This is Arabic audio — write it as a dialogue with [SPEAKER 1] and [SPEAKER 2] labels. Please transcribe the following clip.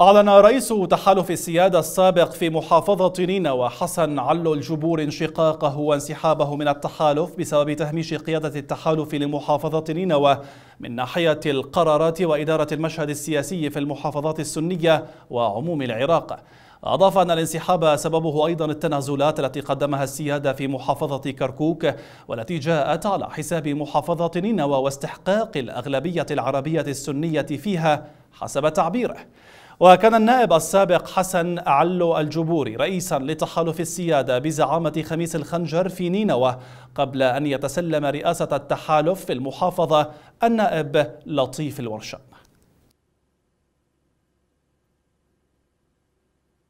[SPEAKER 1] أعلن رئيس تحالف السيادة السابق في محافظة نينوى حسن علو الجبور انشقاقه وانسحابه من التحالف بسبب تهميش قيادة التحالف لمحافظة نينوى من ناحية القرارات وإدارة المشهد السياسي في المحافظات السنية وعموم العراق أضاف أن الانسحاب سببه أيضا التنازلات التي قدمها السيادة في محافظة كركوك والتي جاءت على حساب محافظة نينوى واستحقاق الأغلبية العربية السنية فيها حسب تعبيره وكان النائب السابق حسن علو الجبوري رئيسا لتحالف السيادة بزعامة خميس الخنجر في نينوى قبل أن يتسلم رئاسة التحالف في المحافظة النائب لطيف الورشة